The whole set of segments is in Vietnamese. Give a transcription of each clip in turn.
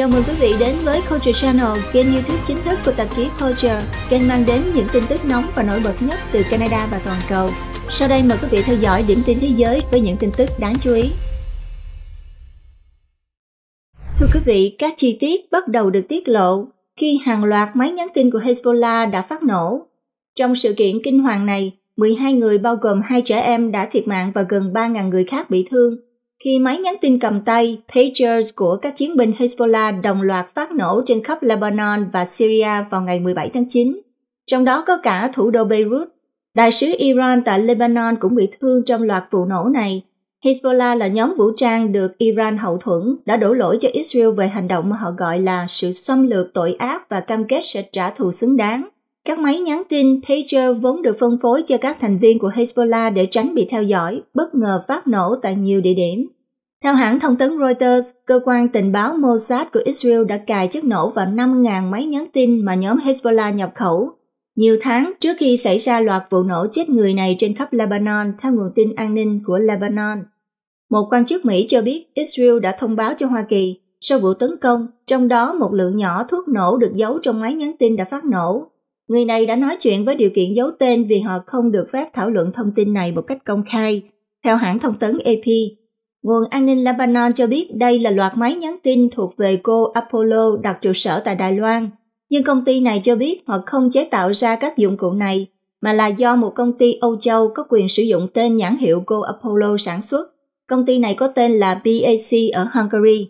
Chào mừng quý vị đến với Culture Channel, kênh YouTube chính thức của tạp chí Culture, kênh mang đến những tin tức nóng và nổi bật nhất từ Canada và toàn cầu. Sau đây mời quý vị theo dõi điểm tin thế giới với những tin tức đáng chú ý. Thưa quý vị, các chi tiết bắt đầu được tiết lộ khi hàng loạt máy nhắn tin của Hezbollah đã phát nổ. Trong sự kiện kinh hoàng này, 12 người bao gồm hai trẻ em đã thiệt mạng và gần 3.000 người khác bị thương khi máy nhắn tin cầm tay, pagers của các chiến binh Hezbollah đồng loạt phát nổ trên khắp Lebanon và Syria vào ngày 17 tháng 9, trong đó có cả thủ đô Beirut. Đại sứ Iran tại Lebanon cũng bị thương trong loạt vụ nổ này. Hezbollah là nhóm vũ trang được Iran hậu thuẫn đã đổ lỗi cho Israel về hành động mà họ gọi là sự xâm lược tội ác và cam kết sẽ trả thù xứng đáng. Các máy nhắn tin pager vốn được phân phối cho các thành viên của Hezbollah để tránh bị theo dõi, bất ngờ phát nổ tại nhiều địa điểm. Theo hãng thông tấn Reuters, cơ quan tình báo Mossad của Israel đã cài chất nổ vào 5.000 máy nhắn tin mà nhóm Hezbollah nhập khẩu. Nhiều tháng trước khi xảy ra loạt vụ nổ chết người này trên khắp Lebanon, theo nguồn tin an ninh của Lebanon. Một quan chức Mỹ cho biết Israel đã thông báo cho Hoa Kỳ sau vụ tấn công, trong đó một lượng nhỏ thuốc nổ được giấu trong máy nhắn tin đã phát nổ Người này đã nói chuyện với điều kiện giấu tên vì họ không được phép thảo luận thông tin này một cách công khai, theo hãng thông tấn AP. Nguồn an ninh Lebanon cho biết đây là loạt máy nhắn tin thuộc về cô Apollo đặt trụ sở tại Đài Loan, nhưng công ty này cho biết họ không chế tạo ra các dụng cụ này, mà là do một công ty Âu Châu có quyền sử dụng tên nhãn hiệu cô Apollo sản xuất. Công ty này có tên là BAC ở Hungary.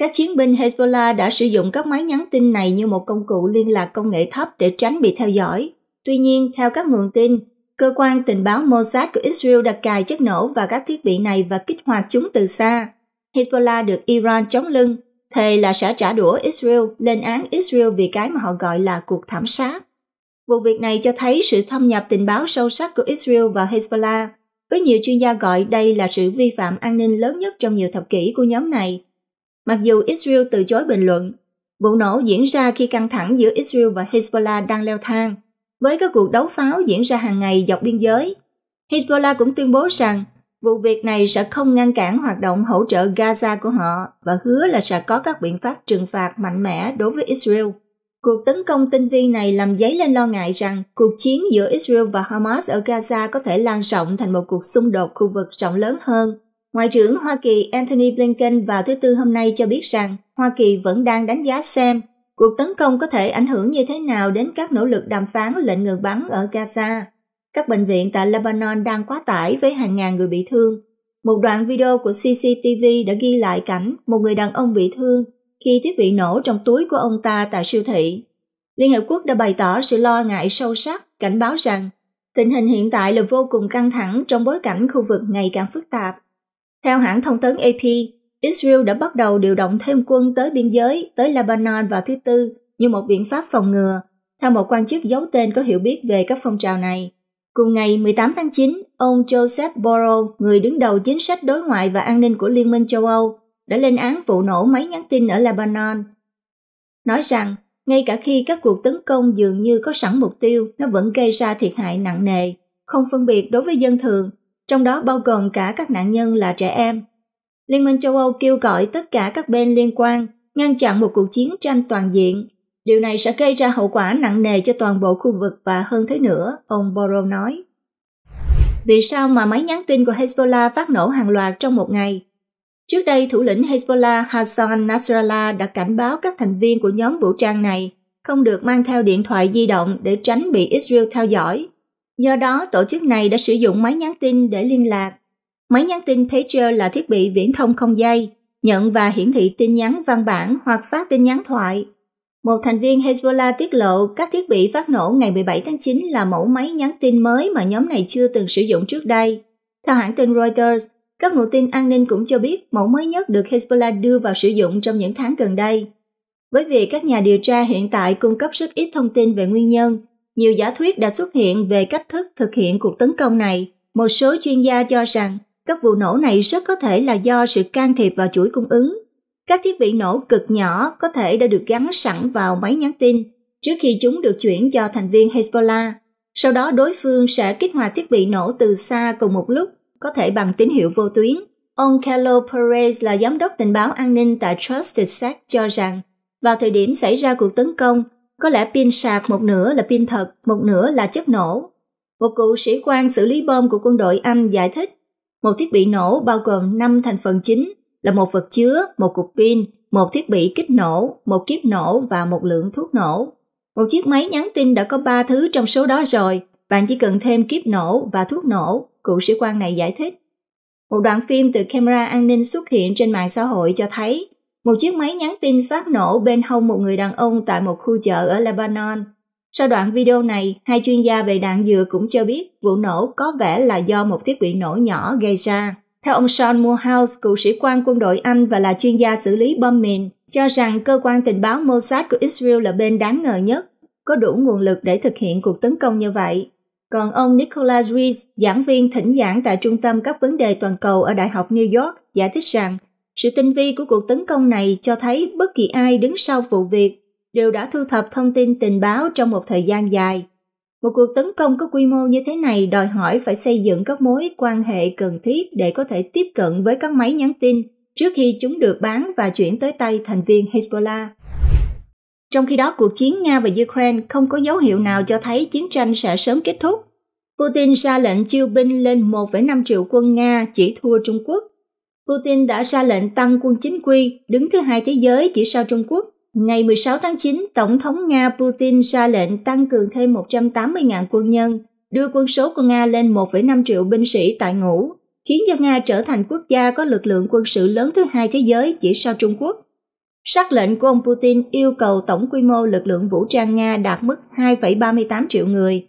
Các chiến binh Hezbollah đã sử dụng các máy nhắn tin này như một công cụ liên lạc công nghệ thấp để tránh bị theo dõi. Tuy nhiên, theo các nguồn tin, cơ quan tình báo Mossad của Israel đã cài chất nổ vào các thiết bị này và kích hoạt chúng từ xa. Hezbollah được Iran chống lưng, thề là sẽ trả đũa Israel, lên án Israel vì cái mà họ gọi là cuộc thảm sát. Vụ việc này cho thấy sự thâm nhập tình báo sâu sắc của Israel và Hezbollah, với nhiều chuyên gia gọi đây là sự vi phạm an ninh lớn nhất trong nhiều thập kỷ của nhóm này Mặc dù Israel từ chối bình luận, vụ nổ diễn ra khi căng thẳng giữa Israel và Hezbollah đang leo thang, với các cuộc đấu pháo diễn ra hàng ngày dọc biên giới. Hezbollah cũng tuyên bố rằng vụ việc này sẽ không ngăn cản hoạt động hỗ trợ Gaza của họ và hứa là sẽ có các biện pháp trừng phạt mạnh mẽ đối với Israel. Cuộc tấn công tinh vi này làm dấy lên lo ngại rằng cuộc chiến giữa Israel và Hamas ở Gaza có thể lan rộng thành một cuộc xung đột khu vực rộng lớn hơn Ngoại trưởng Hoa Kỳ anthony Blinken vào thứ Tư hôm nay cho biết rằng Hoa Kỳ vẫn đang đánh giá xem cuộc tấn công có thể ảnh hưởng như thế nào đến các nỗ lực đàm phán lệnh ngừng bắn ở Gaza. Các bệnh viện tại Lebanon đang quá tải với hàng ngàn người bị thương. Một đoạn video của CCTV đã ghi lại cảnh một người đàn ông bị thương khi thiết bị nổ trong túi của ông ta tại siêu thị. Liên Hợp Quốc đã bày tỏ sự lo ngại sâu sắc, cảnh báo rằng tình hình hiện tại là vô cùng căng thẳng trong bối cảnh khu vực ngày càng phức tạp theo hãng thông tấn AP, Israel đã bắt đầu điều động thêm quân tới biên giới tới Lebanon vào thứ Tư như một biện pháp phòng ngừa, theo một quan chức giấu tên có hiểu biết về các phong trào này. Cùng ngày 18 tháng 9, ông Joseph Borrell, người đứng đầu chính sách đối ngoại và an ninh của Liên minh châu Âu, đã lên án vụ nổ máy nhắn tin ở Lebanon. Nói rằng, ngay cả khi các cuộc tấn công dường như có sẵn mục tiêu, nó vẫn gây ra thiệt hại nặng nề, không phân biệt đối với dân thường trong đó bao gồm cả các nạn nhân là trẻ em. Liên minh châu Âu kêu gọi tất cả các bên liên quan ngăn chặn một cuộc chiến tranh toàn diện. Điều này sẽ gây ra hậu quả nặng nề cho toàn bộ khu vực và hơn thế nữa, ông Borrell nói. Vì sao mà máy nhắn tin của Hezbollah phát nổ hàng loạt trong một ngày? Trước đây, thủ lĩnh Hezbollah Hassan Nasrallah đã cảnh báo các thành viên của nhóm vũ trang này không được mang theo điện thoại di động để tránh bị Israel theo dõi Do đó, tổ chức này đã sử dụng máy nhắn tin để liên lạc. Máy nhắn tin pager là thiết bị viễn thông không dây, nhận và hiển thị tin nhắn văn bản hoặc phát tin nhắn thoại. Một thành viên Hezbollah tiết lộ các thiết bị phát nổ ngày 17 tháng 9 là mẫu máy nhắn tin mới mà nhóm này chưa từng sử dụng trước đây. Theo hãng tin Reuters, các nguồn tin an ninh cũng cho biết mẫu mới nhất được Hezbollah đưa vào sử dụng trong những tháng gần đây. Với việc các nhà điều tra hiện tại cung cấp rất ít thông tin về nguyên nhân, nhiều giả thuyết đã xuất hiện về cách thức thực hiện cuộc tấn công này. Một số chuyên gia cho rằng các vụ nổ này rất có thể là do sự can thiệp vào chuỗi cung ứng. Các thiết bị nổ cực nhỏ có thể đã được gắn sẵn vào máy nhắn tin trước khi chúng được chuyển cho thành viên Hezbollah. Sau đó đối phương sẽ kích hoạt thiết bị nổ từ xa cùng một lúc, có thể bằng tín hiệu vô tuyến. Ông Carlo Perez là giám đốc tình báo an ninh tại Trusted Sack cho rằng, vào thời điểm xảy ra cuộc tấn công, có lẽ pin sạc một nửa là pin thật, một nửa là chất nổ. Một cựu sĩ quan xử lý bom của quân đội Anh giải thích, một thiết bị nổ bao gồm 5 thành phần chính là một vật chứa, một cục pin, một thiết bị kích nổ, một kiếp nổ và một lượng thuốc nổ. Một chiếc máy nhắn tin đã có 3 thứ trong số đó rồi, bạn chỉ cần thêm kiếp nổ và thuốc nổ, cựu sĩ quan này giải thích. Một đoạn phim từ camera an ninh xuất hiện trên mạng xã hội cho thấy một chiếc máy nhắn tin phát nổ bên hông một người đàn ông tại một khu chợ ở Lebanon. Sau đoạn video này, hai chuyên gia về đạn dược cũng cho biết vụ nổ có vẻ là do một thiết bị nổ nhỏ gây ra. Theo ông Sean Morehouse, cựu sĩ quan quân đội Anh và là chuyên gia xử lý bom mìn, cho rằng cơ quan tình báo Mossad của Israel là bên đáng ngờ nhất, có đủ nguồn lực để thực hiện cuộc tấn công như vậy. Còn ông Nicholas Rees, giảng viên thỉnh giảng tại Trung tâm các vấn đề toàn cầu ở Đại học New York, giải thích rằng sự tinh vi của cuộc tấn công này cho thấy bất kỳ ai đứng sau vụ việc đều đã thu thập thông tin tình báo trong một thời gian dài. Một cuộc tấn công có quy mô như thế này đòi hỏi phải xây dựng các mối quan hệ cần thiết để có thể tiếp cận với các máy nhắn tin trước khi chúng được bán và chuyển tới tay thành viên Hezbollah. Trong khi đó, cuộc chiến Nga và Ukraine không có dấu hiệu nào cho thấy chiến tranh sẽ sớm kết thúc. Putin ra lệnh chiêu binh lên 1,5 triệu quân Nga chỉ thua Trung Quốc Putin đã ra lệnh tăng quân chính quy, đứng thứ hai thế giới chỉ sau Trung Quốc. Ngày 16 tháng 9, Tổng thống Nga Putin ra lệnh tăng cường thêm 180.000 quân nhân, đưa quân số của Nga lên 1,5 triệu binh sĩ tại ngũ, khiến cho Nga trở thành quốc gia có lực lượng quân sự lớn thứ hai thế giới chỉ sau Trung Quốc. Sắc lệnh của ông Putin yêu cầu tổng quy mô lực lượng vũ trang Nga đạt mức 2,38 triệu người,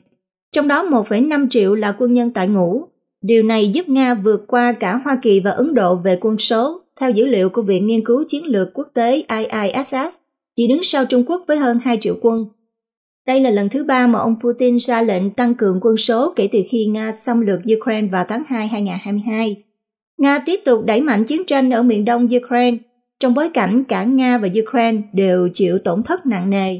trong đó 1,5 triệu là quân nhân tại ngũ, Điều này giúp Nga vượt qua cả Hoa Kỳ và Ấn Độ về quân số, theo dữ liệu của Viện Nghiên cứu Chiến lược Quốc tế IISS, chỉ đứng sau Trung Quốc với hơn 2 triệu quân. Đây là lần thứ ba mà ông Putin ra lệnh tăng cường quân số kể từ khi Nga xâm lược Ukraine vào tháng 2 2022. Nga tiếp tục đẩy mạnh chiến tranh ở miền đông Ukraine, trong bối cảnh cả Nga và Ukraine đều chịu tổn thất nặng nề.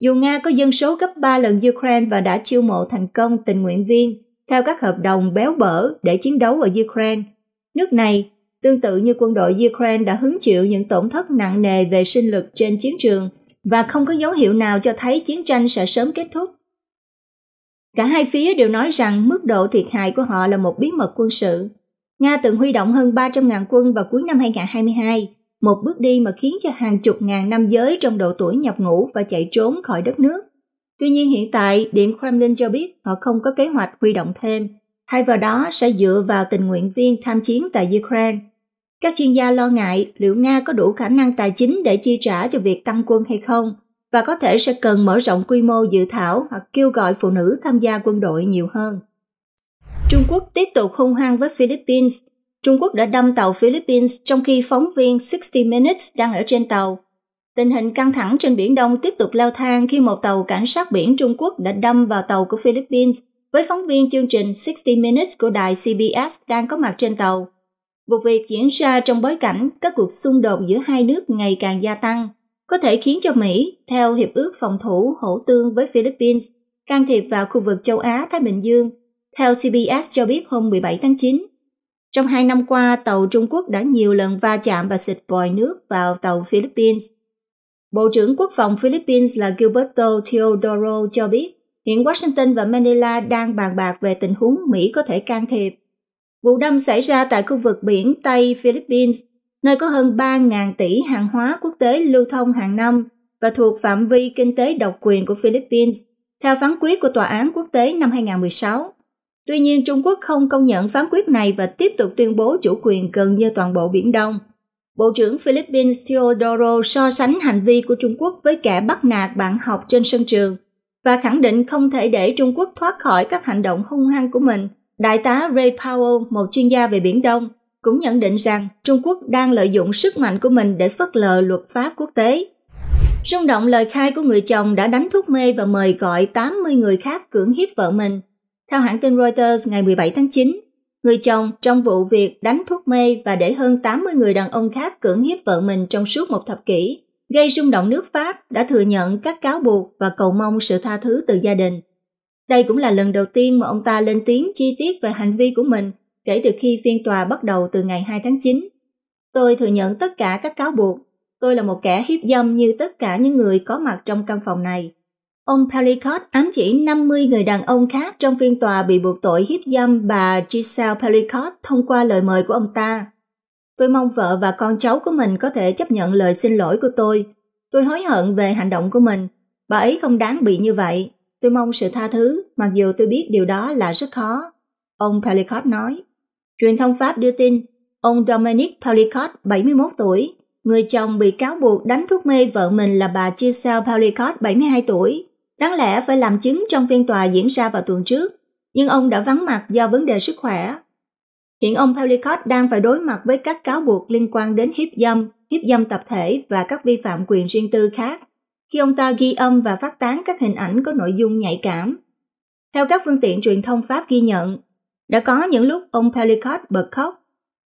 Dù Nga có dân số gấp 3 lần Ukraine và đã chiêu mộ thành công tình nguyện viên, theo các hợp đồng béo bở để chiến đấu ở Ukraine. Nước này, tương tự như quân đội Ukraine đã hứng chịu những tổn thất nặng nề về sinh lực trên chiến trường và không có dấu hiệu nào cho thấy chiến tranh sẽ sớm kết thúc. Cả hai phía đều nói rằng mức độ thiệt hại của họ là một bí mật quân sự. Nga từng huy động hơn 300.000 quân vào cuối năm 2022, một bước đi mà khiến cho hàng chục ngàn nam giới trong độ tuổi nhập ngũ và chạy trốn khỏi đất nước. Tuy nhiên hiện tại, Điện Kremlin cho biết họ không có kế hoạch huy động thêm, thay vào đó sẽ dựa vào tình nguyện viên tham chiến tại Ukraine. Các chuyên gia lo ngại liệu Nga có đủ khả năng tài chính để chi trả cho việc tăng quân hay không, và có thể sẽ cần mở rộng quy mô dự thảo hoặc kêu gọi phụ nữ tham gia quân đội nhiều hơn. Trung Quốc tiếp tục hung hăng với Philippines. Trung Quốc đã đâm tàu Philippines trong khi phóng viên 60 Minutes đang ở trên tàu. Tình hình căng thẳng trên Biển Đông tiếp tục leo thang khi một tàu cảnh sát biển Trung Quốc đã đâm vào tàu của Philippines với phóng viên chương trình 60 Minutes của đài CBS đang có mặt trên tàu. Vụ việc diễn ra trong bối cảnh các cuộc xung đột giữa hai nước ngày càng gia tăng, có thể khiến cho Mỹ, theo Hiệp ước Phòng thủ Hổ tương với Philippines, can thiệp vào khu vực châu Á-Thái Bình Dương, theo CBS cho biết hôm 17 tháng 9. Trong hai năm qua, tàu Trung Quốc đã nhiều lần va chạm và xịt vòi nước vào tàu Philippines – Bộ trưởng Quốc phòng Philippines là Gilberto Teodoro cho biết, hiện Washington và Manila đang bàn bạc về tình huống Mỹ có thể can thiệp. Vụ đâm xảy ra tại khu vực biển Tây Philippines, nơi có hơn 3.000 tỷ hàng hóa quốc tế lưu thông hàng năm và thuộc phạm vi kinh tế độc quyền của Philippines, theo phán quyết của Tòa án quốc tế năm 2016. Tuy nhiên, Trung Quốc không công nhận phán quyết này và tiếp tục tuyên bố chủ quyền gần như toàn bộ Biển Đông. Bộ trưởng Philippines Teodoro so sánh hành vi của Trung Quốc với kẻ bắt nạt bạn học trên sân trường và khẳng định không thể để Trung Quốc thoát khỏi các hành động hung hăng của mình. Đại tá Ray Powell, một chuyên gia về Biển Đông, cũng nhận định rằng Trung Quốc đang lợi dụng sức mạnh của mình để phớt lờ luật pháp quốc tế. Rung động lời khai của người chồng đã đánh thuốc mê và mời gọi 80 người khác cưỡng hiếp vợ mình. Theo hãng tin Reuters ngày 17 tháng 9, người chồng trong vụ việc đánh thuốc mê và để hơn 80 người đàn ông khác cưỡng hiếp vợ mình trong suốt một thập kỷ, gây rung động nước Pháp đã thừa nhận các cáo buộc và cầu mong sự tha thứ từ gia đình. Đây cũng là lần đầu tiên mà ông ta lên tiếng chi tiết về hành vi của mình kể từ khi phiên tòa bắt đầu từ ngày 2 tháng 9. Tôi thừa nhận tất cả các cáo buộc. Tôi là một kẻ hiếp dâm như tất cả những người có mặt trong căn phòng này. Ông Pellicott ám chỉ 50 người đàn ông khác trong phiên tòa bị buộc tội hiếp dâm bà Giselle Pellicott thông qua lời mời của ông ta. Tôi mong vợ và con cháu của mình có thể chấp nhận lời xin lỗi của tôi. Tôi hối hận về hành động của mình. Bà ấy không đáng bị như vậy. Tôi mong sự tha thứ, mặc dù tôi biết điều đó là rất khó. Ông Pellicott nói. Truyền thông Pháp đưa tin, ông Dominic Pellicott, 71 tuổi, người chồng bị cáo buộc đánh thuốc mê vợ mình là bà Giselle Pellicott, 72 tuổi, Đáng lẽ phải làm chứng trong phiên tòa diễn ra vào tuần trước, nhưng ông đã vắng mặt do vấn đề sức khỏe. Hiện ông Pellicott đang phải đối mặt với các cáo buộc liên quan đến hiếp dâm, hiếp dâm tập thể và các vi phạm quyền riêng tư khác khi ông ta ghi âm và phát tán các hình ảnh có nội dung nhạy cảm. Theo các phương tiện truyền thông Pháp ghi nhận, đã có những lúc ông Pellicott bật khóc.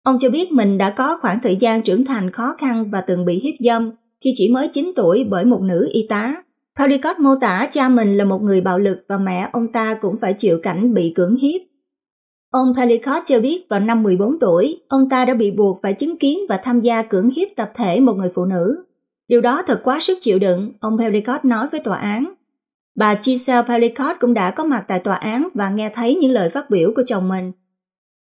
Ông cho biết mình đã có khoảng thời gian trưởng thành khó khăn và từng bị hiếp dâm khi chỉ mới 9 tuổi bởi một nữ y tá. Thoricott mô tả cha mình là một người bạo lực và mẹ ông ta cũng phải chịu cảnh bị cưỡng hiếp. Ông Thoricott cho biết vào năm 14 tuổi, ông ta đã bị buộc phải chứng kiến và tham gia cưỡng hiếp tập thể một người phụ nữ. Điều đó thật quá sức chịu đựng, ông Thoricott nói với tòa án. Bà Giselle Thoricott cũng đã có mặt tại tòa án và nghe thấy những lời phát biểu của chồng mình.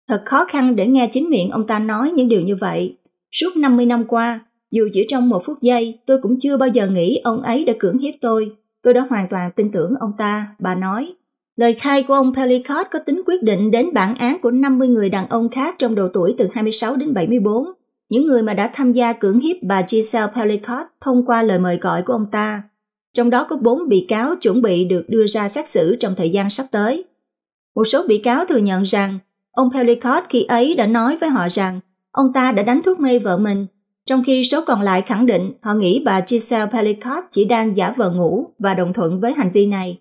Thật khó khăn để nghe chính miệng ông ta nói những điều như vậy. Suốt 50 năm qua, dù chỉ trong một phút giây, tôi cũng chưa bao giờ nghĩ ông ấy đã cưỡng hiếp tôi. Tôi đã hoàn toàn tin tưởng ông ta, bà nói. Lời khai của ông Pellicott có tính quyết định đến bản án của 50 người đàn ông khác trong độ tuổi từ 26 đến 74, những người mà đã tham gia cưỡng hiếp bà Giselle Pellicott thông qua lời mời gọi của ông ta. Trong đó có 4 bị cáo chuẩn bị được đưa ra xét xử trong thời gian sắp tới. Một số bị cáo thừa nhận rằng ông Pellicott khi ấy đã nói với họ rằng ông ta đã đánh thuốc mê vợ mình trong khi số còn lại khẳng định họ nghĩ bà Giselle Pelicott chỉ đang giả vờ ngủ và đồng thuận với hành vi này.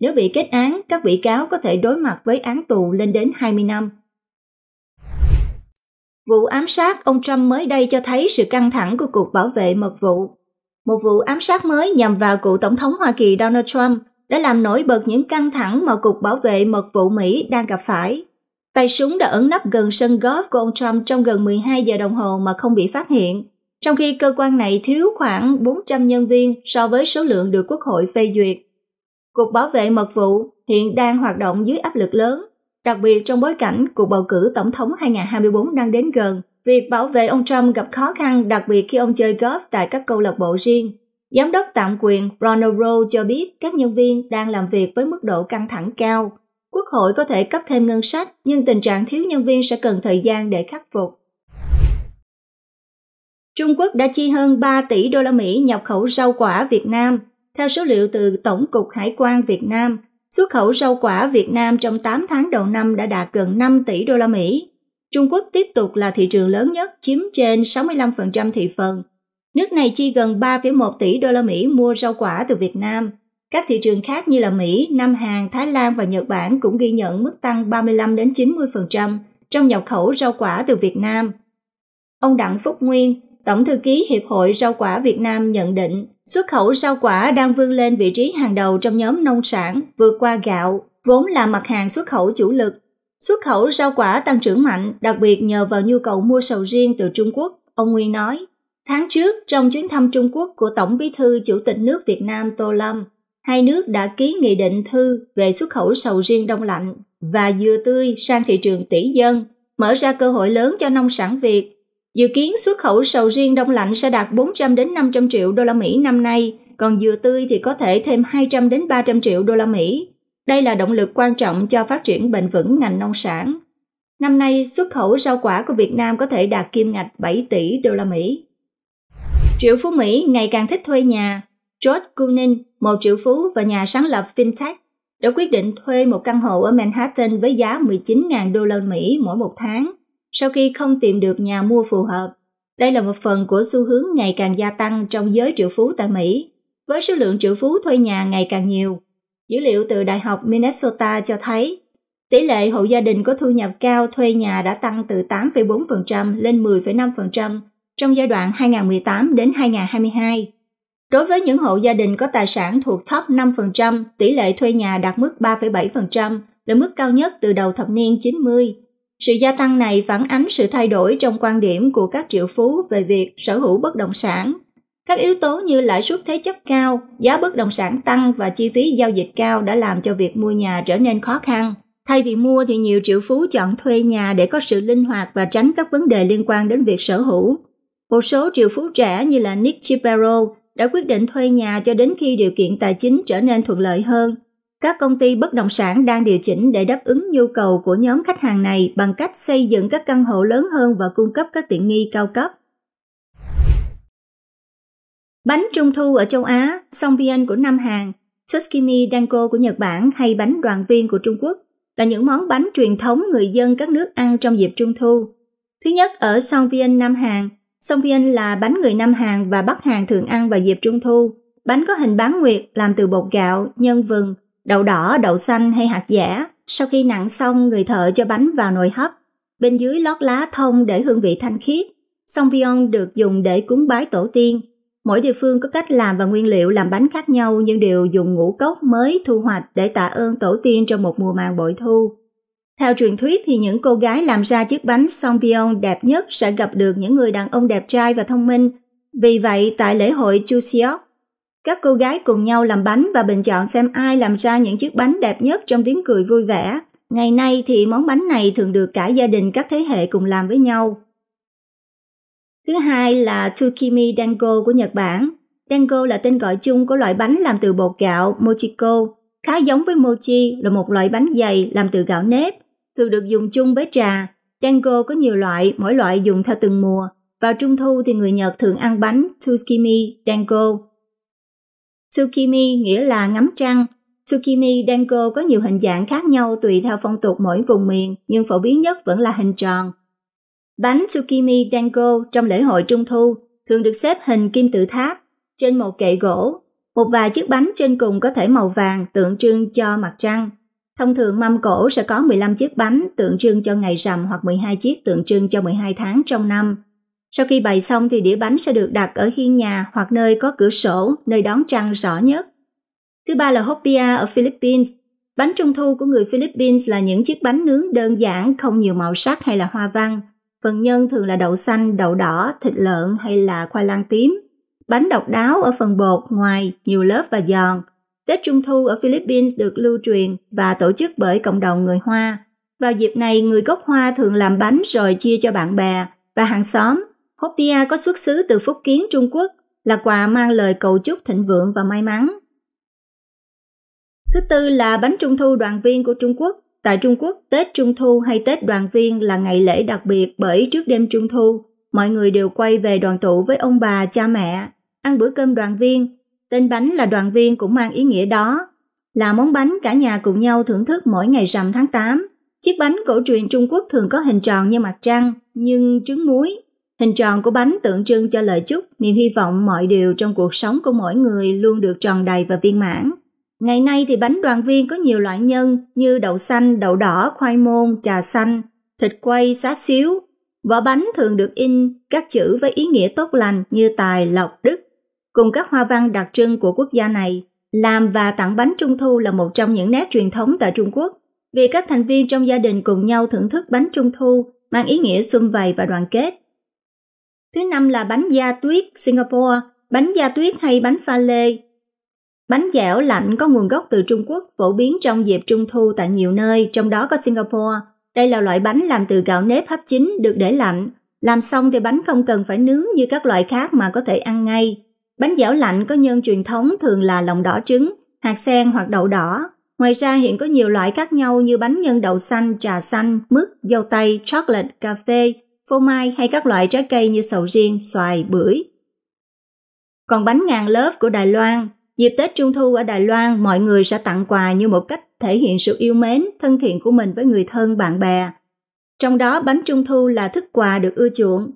Nếu bị kết án, các bị cáo có thể đối mặt với án tù lên đến 20 năm. Vụ ám sát ông Trump mới đây cho thấy sự căng thẳng của cuộc bảo vệ mật vụ. Một vụ ám sát mới nhằm vào cựu Tổng thống Hoa Kỳ Donald Trump đã làm nổi bật những căng thẳng mà Cục Bảo vệ Mật vụ Mỹ đang gặp phải. Tay súng đã ẩn nấp gần sân golf của ông Trump trong gần 12 giờ đồng hồ mà không bị phát hiện, trong khi cơ quan này thiếu khoảng 400 nhân viên so với số lượng được Quốc hội phê duyệt. Cục bảo vệ mật vụ hiện đang hoạt động dưới áp lực lớn, đặc biệt trong bối cảnh cuộc bầu cử tổng thống 2024 đang đến gần. Việc bảo vệ ông Trump gặp khó khăn đặc biệt khi ông chơi golf tại các câu lạc bộ riêng. Giám đốc tạm quyền Ronald Rowe cho biết các nhân viên đang làm việc với mức độ căng thẳng cao Quốc hội có thể cấp thêm ngân sách, nhưng tình trạng thiếu nhân viên sẽ cần thời gian để khắc phục. Trung Quốc đã chi hơn 3 tỷ đô la Mỹ nhập khẩu rau quả Việt Nam. Theo số liệu từ Tổng cục Hải quan Việt Nam, xuất khẩu rau quả Việt Nam trong 8 tháng đầu năm đã đạt gần 5 tỷ đô la Mỹ. Trung Quốc tiếp tục là thị trường lớn nhất, chiếm trên 65% thị phần. Nước này chi gần 3,1 tỷ đô la Mỹ mua rau quả từ Việt Nam – các thị trường khác như là Mỹ, Nam Hàn, Thái Lan và Nhật Bản cũng ghi nhận mức tăng 35 đến 90% trong nhập khẩu rau quả từ Việt Nam. Ông Đặng Phúc Nguyên, Tổng thư ký Hiệp hội Rau quả Việt Nam nhận định, xuất khẩu rau quả đang vươn lên vị trí hàng đầu trong nhóm nông sản, vượt qua gạo, vốn là mặt hàng xuất khẩu chủ lực. Xuất khẩu rau quả tăng trưởng mạnh, đặc biệt nhờ vào nhu cầu mua sầu riêng từ Trung Quốc, ông Nguyên nói. Tháng trước, trong chuyến thăm Trung Quốc của Tổng bí thư Chủ tịch nước Việt Nam Tô Lâm, hai nước đã ký nghị định thư về xuất khẩu sầu riêng đông lạnh và dừa tươi sang thị trường tỷ dân, mở ra cơ hội lớn cho nông sản Việt. Dự kiến xuất khẩu sầu riêng đông lạnh sẽ đạt 400 đến 500 triệu đô la Mỹ năm nay, còn dừa tươi thì có thể thêm 200 đến 300 triệu đô la Mỹ. Đây là động lực quan trọng cho phát triển bền vững ngành nông sản. Năm nay, xuất khẩu rau quả của Việt Nam có thể đạt kim ngạch 7 tỷ đô la Mỹ. Triệu phú Mỹ ngày càng thích thuê nhà George Coonan, một triệu phú và nhà sáng lập FinTech, đã quyết định thuê một căn hộ ở Manhattan với giá 19.000 đô la Mỹ mỗi một tháng sau khi không tìm được nhà mua phù hợp. Đây là một phần của xu hướng ngày càng gia tăng trong giới triệu phú tại Mỹ, với số lượng triệu phú thuê nhà ngày càng nhiều. Dữ liệu từ Đại học Minnesota cho thấy tỷ lệ hộ gia đình có thu nhập cao thuê nhà đã tăng từ 8,4% lên 10,5% trong giai đoạn 2018 đến 2022 Đối với những hộ gia đình có tài sản thuộc top 5%, tỷ lệ thuê nhà đạt mức 3,7%, là mức cao nhất từ đầu thập niên 90. Sự gia tăng này phản ánh sự thay đổi trong quan điểm của các triệu phú về việc sở hữu bất động sản. Các yếu tố như lãi suất thế chấp cao, giá bất động sản tăng và chi phí giao dịch cao đã làm cho việc mua nhà trở nên khó khăn. Thay vì mua thì nhiều triệu phú chọn thuê nhà để có sự linh hoạt và tránh các vấn đề liên quan đến việc sở hữu. Một số triệu phú trẻ như là Nick Shapiro đã quyết định thuê nhà cho đến khi điều kiện tài chính trở nên thuận lợi hơn. Các công ty bất động sản đang điều chỉnh để đáp ứng nhu cầu của nhóm khách hàng này bằng cách xây dựng các căn hộ lớn hơn và cung cấp các tiện nghi cao cấp. Bánh trung thu ở châu Á, song viên của Nam Hàn, tsushimi danko của Nhật Bản hay bánh đoàn viên của Trung Quốc là những món bánh truyền thống người dân các nước ăn trong dịp trung thu. Thứ nhất, ở viên Nam Hàn, Song Viên là bánh người Nam Hàn và Bắc Hàn thường ăn vào dịp Trung Thu. Bánh có hình bán nguyệt làm từ bột gạo, nhân vừng, đậu đỏ, đậu xanh hay hạt giả. Sau khi nặng xong, người thợ cho bánh vào nồi hấp. Bên dưới lót lá thông để hương vị thanh khiết. Song Vion được dùng để cúng bái tổ tiên. Mỗi địa phương có cách làm và nguyên liệu làm bánh khác nhau nhưng đều dùng ngũ cốc mới thu hoạch để tạ ơn tổ tiên trong một mùa màng bội thu. Theo truyền thuyết thì những cô gái làm ra chiếc bánh Songpion đẹp nhất sẽ gặp được những người đàn ông đẹp trai và thông minh. Vì vậy, tại lễ hội Chuseok, các cô gái cùng nhau làm bánh và bình chọn xem ai làm ra những chiếc bánh đẹp nhất trong tiếng cười vui vẻ. Ngày nay thì món bánh này thường được cả gia đình các thế hệ cùng làm với nhau. Thứ hai là Tsukimi Dango của Nhật Bản. Dango là tên gọi chung của loại bánh làm từ bột gạo Mochiko, khá giống với mochi là một loại bánh dày làm từ gạo nếp thường được dùng chung với trà. Dango có nhiều loại, mỗi loại dùng theo từng mùa. Vào trung thu thì người Nhật thường ăn bánh tsukimi dango. Tsukimi nghĩa là ngắm trăng. Tsukimi dango có nhiều hình dạng khác nhau tùy theo phong tục mỗi vùng miền, nhưng phổ biến nhất vẫn là hình tròn. Bánh tsukimi dango trong lễ hội trung thu thường được xếp hình kim tự tháp trên một kệ gỗ. Một vài chiếc bánh trên cùng có thể màu vàng tượng trưng cho mặt trăng, Thông thường mâm cổ sẽ có 15 chiếc bánh tượng trưng cho ngày rằm hoặc 12 chiếc tượng trưng cho 12 tháng trong năm. Sau khi bày xong thì đĩa bánh sẽ được đặt ở hiên nhà hoặc nơi có cửa sổ, nơi đón trăng rõ nhất. Thứ ba là hopia ở Philippines. Bánh trung thu của người Philippines là những chiếc bánh nướng đơn giản, không nhiều màu sắc hay là hoa văn. Phần nhân thường là đậu xanh, đậu đỏ, thịt lợn hay là khoai lang tím. Bánh độc đáo ở phần bột, ngoài, nhiều lớp và giòn. Tết Trung Thu ở Philippines được lưu truyền và tổ chức bởi cộng đồng người Hoa. Vào dịp này, người gốc Hoa thường làm bánh rồi chia cho bạn bè và hàng xóm. Hốt bia có xuất xứ từ Phúc Kiến Trung Quốc là quà mang lời cầu chúc thịnh vượng và may mắn. Thứ tư là bánh trung thu đoàn viên của Trung Quốc. Tại Trung Quốc, Tết Trung Thu hay Tết đoàn viên là ngày lễ đặc biệt bởi trước đêm Trung Thu, mọi người đều quay về đoàn tụ với ông bà, cha mẹ, ăn bữa cơm đoàn viên Tên bánh là đoàn viên cũng mang ý nghĩa đó, là món bánh cả nhà cùng nhau thưởng thức mỗi ngày rằm tháng 8. Chiếc bánh cổ truyền Trung Quốc thường có hình tròn như mặt trăng, nhưng trứng muối. Hình tròn của bánh tượng trưng cho lời chúc, niềm hy vọng mọi điều trong cuộc sống của mỗi người luôn được tròn đầy và viên mãn. Ngày nay thì bánh đoàn viên có nhiều loại nhân như đậu xanh, đậu đỏ, khoai môn, trà xanh, thịt quay, xá xíu. Vỏ bánh thường được in các chữ với ý nghĩa tốt lành như tài, lộc, đức, cùng các hoa văn đặc trưng của quốc gia này. Làm và tặng bánh trung thu là một trong những nét truyền thống tại Trung Quốc. vì các thành viên trong gia đình cùng nhau thưởng thức bánh trung thu mang ý nghĩa xuân vầy và đoàn kết. Thứ năm là bánh da tuyết Singapore, bánh da tuyết hay bánh pha lê. Bánh dẻo lạnh có nguồn gốc từ Trung Quốc phổ biến trong dịp trung thu tại nhiều nơi, trong đó có Singapore. Đây là loại bánh làm từ gạo nếp hấp chín được để lạnh. Làm xong thì bánh không cần phải nướng như các loại khác mà có thể ăn ngay. Bánh dẻo lạnh có nhân truyền thống thường là lòng đỏ trứng, hạt sen hoặc đậu đỏ. Ngoài ra hiện có nhiều loại khác nhau như bánh nhân đậu xanh, trà xanh, mứt, dâu tây, chocolate, cà phê, phô mai hay các loại trái cây như sầu riêng, xoài, bưởi. Còn bánh ngàn lớp của Đài Loan, dịp Tết Trung Thu ở Đài Loan mọi người sẽ tặng quà như một cách thể hiện sự yêu mến, thân thiện của mình với người thân, bạn bè. Trong đó bánh Trung Thu là thức quà được ưa chuộng,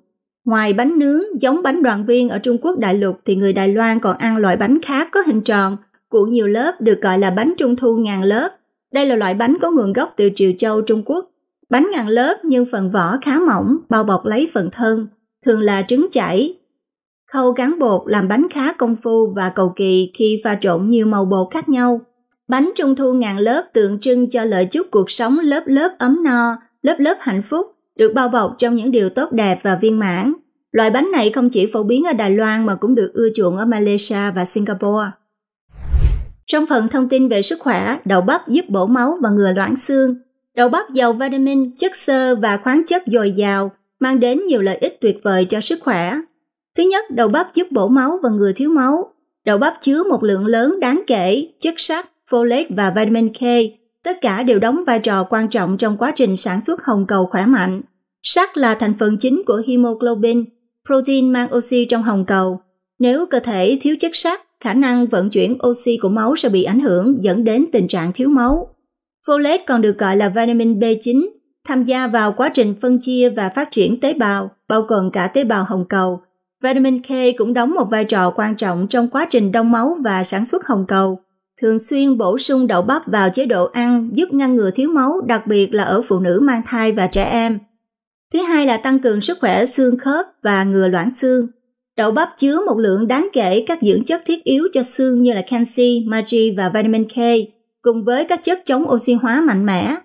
Ngoài bánh nướng giống bánh đoàn viên ở Trung Quốc đại lục thì người Đài Loan còn ăn loại bánh khác có hình tròn, cuộn nhiều lớp được gọi là bánh trung thu ngàn lớp. Đây là loại bánh có nguồn gốc từ Triều Châu, Trung Quốc. Bánh ngàn lớp nhưng phần vỏ khá mỏng, bao bọc lấy phần thân, thường là trứng chảy. Khâu gắn bột làm bánh khá công phu và cầu kỳ khi pha trộn nhiều màu bột khác nhau. Bánh trung thu ngàn lớp tượng trưng cho lợi chúc cuộc sống lớp lớp ấm no, lớp lớp hạnh phúc, được bao bọc trong những điều tốt đẹp và viên mãn. Loại bánh này không chỉ phổ biến ở Đài Loan mà cũng được ưa chuộng ở Malaysia và Singapore. Trong phần thông tin về sức khỏe, đậu bắp giúp bổ máu và ngừa loãng xương. Đậu bắp giàu vitamin, chất xơ và khoáng chất dồi dào, mang đến nhiều lợi ích tuyệt vời cho sức khỏe. Thứ nhất, đậu bắp giúp bổ máu và ngừa thiếu máu. Đậu bắp chứa một lượng lớn đáng kể chất sắt, folate và vitamin K, tất cả đều đóng vai trò quan trọng trong quá trình sản xuất hồng cầu khỏe mạnh. Sắt là thành phần chính của hemoglobin, protein mang oxy trong hồng cầu. Nếu cơ thể thiếu chất sắt, khả năng vận chuyển oxy của máu sẽ bị ảnh hưởng dẫn đến tình trạng thiếu máu. Folate còn được gọi là vitamin B9, tham gia vào quá trình phân chia và phát triển tế bào, bao gồm cả tế bào hồng cầu. Vitamin K cũng đóng một vai trò quan trọng trong quá trình đông máu và sản xuất hồng cầu. Thường xuyên bổ sung đậu bắp vào chế độ ăn giúp ngăn ngừa thiếu máu, đặc biệt là ở phụ nữ mang thai và trẻ em. Thứ hai là tăng cường sức khỏe xương khớp và ngừa loãng xương. Đậu bắp chứa một lượng đáng kể các dưỡng chất thiết yếu cho xương như là canxi, magie và vitamin K, cùng với các chất chống oxy hóa mạnh mẽ.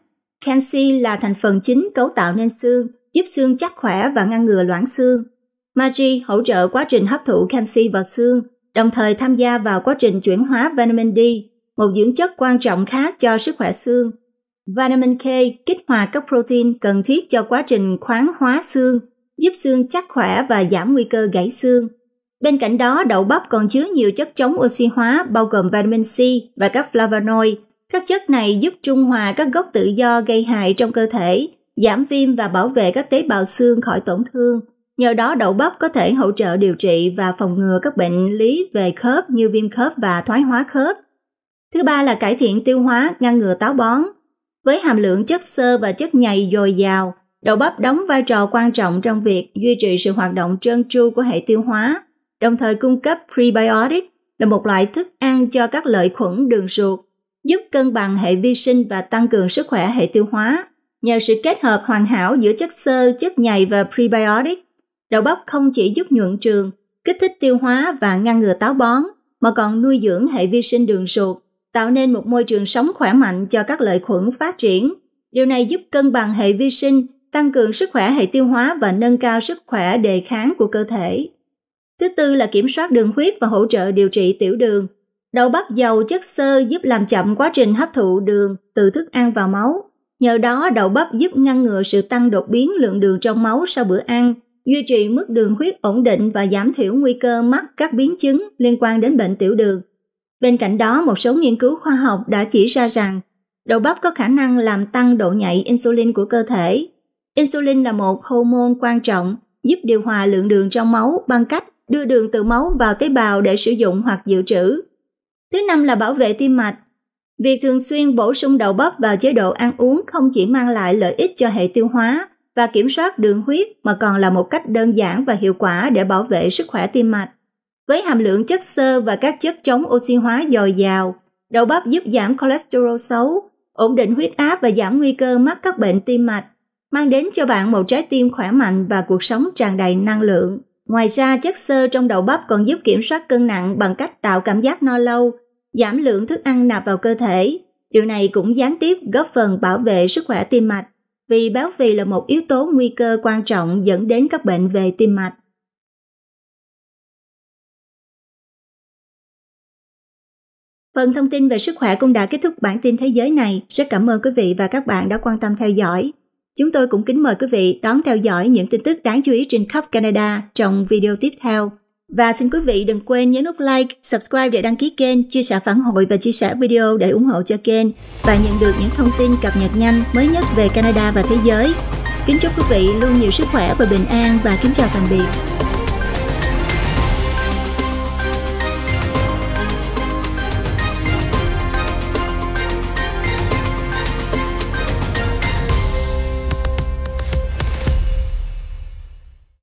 Canxi là thành phần chính cấu tạo nên xương, giúp xương chắc khỏe và ngăn ngừa loãng xương. Magie hỗ trợ quá trình hấp thụ canxi vào xương, đồng thời tham gia vào quá trình chuyển hóa vitamin D, một dưỡng chất quan trọng khác cho sức khỏe xương, Vitamin K kích hoạt các protein cần thiết cho quá trình khoáng hóa xương, giúp xương chắc khỏe và giảm nguy cơ gãy xương. Bên cạnh đó, đậu bắp còn chứa nhiều chất chống oxy hóa bao gồm vitamin C và các flavonoid. Các chất này giúp trung hòa các gốc tự do gây hại trong cơ thể, giảm viêm và bảo vệ các tế bào xương khỏi tổn thương. Nhờ đó đậu bắp có thể hỗ trợ điều trị và phòng ngừa các bệnh lý về khớp như viêm khớp và thoái hóa khớp. Thứ ba là cải thiện tiêu hóa, ngăn ngừa táo bón. Với hàm lượng chất xơ và chất nhầy dồi dào, đậu bắp đóng vai trò quan trọng trong việc duy trì sự hoạt động trơn tru của hệ tiêu hóa, đồng thời cung cấp prebiotic là một loại thức ăn cho các lợi khuẩn đường ruột, giúp cân bằng hệ vi sinh và tăng cường sức khỏe hệ tiêu hóa. Nhờ sự kết hợp hoàn hảo giữa chất xơ, chất nhầy và prebiotic, đậu bắp không chỉ giúp nhuận trường, kích thích tiêu hóa và ngăn ngừa táo bón, mà còn nuôi dưỡng hệ vi sinh đường ruột, tạo nên một môi trường sống khỏe mạnh cho các lợi khuẩn phát triển. Điều này giúp cân bằng hệ vi sinh, tăng cường sức khỏe hệ tiêu hóa và nâng cao sức khỏe đề kháng của cơ thể. Thứ tư là kiểm soát đường huyết và hỗ trợ điều trị tiểu đường. Đậu bắp giàu chất xơ giúp làm chậm quá trình hấp thụ đường từ thức ăn vào máu. Nhờ đó, đậu bắp giúp ngăn ngừa sự tăng đột biến lượng đường trong máu sau bữa ăn, duy trì mức đường huyết ổn định và giảm thiểu nguy cơ mắc các biến chứng liên quan đến bệnh tiểu đường Bên cạnh đó, một số nghiên cứu khoa học đã chỉ ra rằng đậu bắp có khả năng làm tăng độ nhạy insulin của cơ thể. Insulin là một hormone quan trọng giúp điều hòa lượng đường trong máu bằng cách đưa đường từ máu vào tế bào để sử dụng hoặc dự trữ. Thứ năm là bảo vệ tim mạch. Việc thường xuyên bổ sung đậu bắp vào chế độ ăn uống không chỉ mang lại lợi ích cho hệ tiêu hóa và kiểm soát đường huyết mà còn là một cách đơn giản và hiệu quả để bảo vệ sức khỏe tim mạch. Với hàm lượng chất xơ và các chất chống oxy hóa dồi dào, đậu bắp giúp giảm cholesterol xấu, ổn định huyết áp và giảm nguy cơ mắc các bệnh tim mạch, mang đến cho bạn một trái tim khỏe mạnh và cuộc sống tràn đầy năng lượng. Ngoài ra, chất xơ trong đậu bắp còn giúp kiểm soát cân nặng bằng cách tạo cảm giác no lâu, giảm lượng thức ăn nạp vào cơ thể. Điều này cũng gián tiếp góp phần bảo vệ sức khỏe tim mạch, vì béo phì là một yếu tố nguy cơ quan trọng dẫn đến các bệnh về tim mạch. Phần thông tin về sức khỏe cũng đã kết thúc bản tin thế giới này. Rất cảm ơn quý vị và các bạn đã quan tâm theo dõi. Chúng tôi cũng kính mời quý vị đón theo dõi những tin tức đáng chú ý trên khắp Canada trong video tiếp theo. Và xin quý vị đừng quên nhấn nút like, subscribe để đăng ký kênh, chia sẻ phản hồi và chia sẻ video để ủng hộ cho kênh và nhận được những thông tin cập nhật nhanh mới nhất về Canada và thế giới. Kính chúc quý vị luôn nhiều sức khỏe và bình an và kính chào tạm biệt.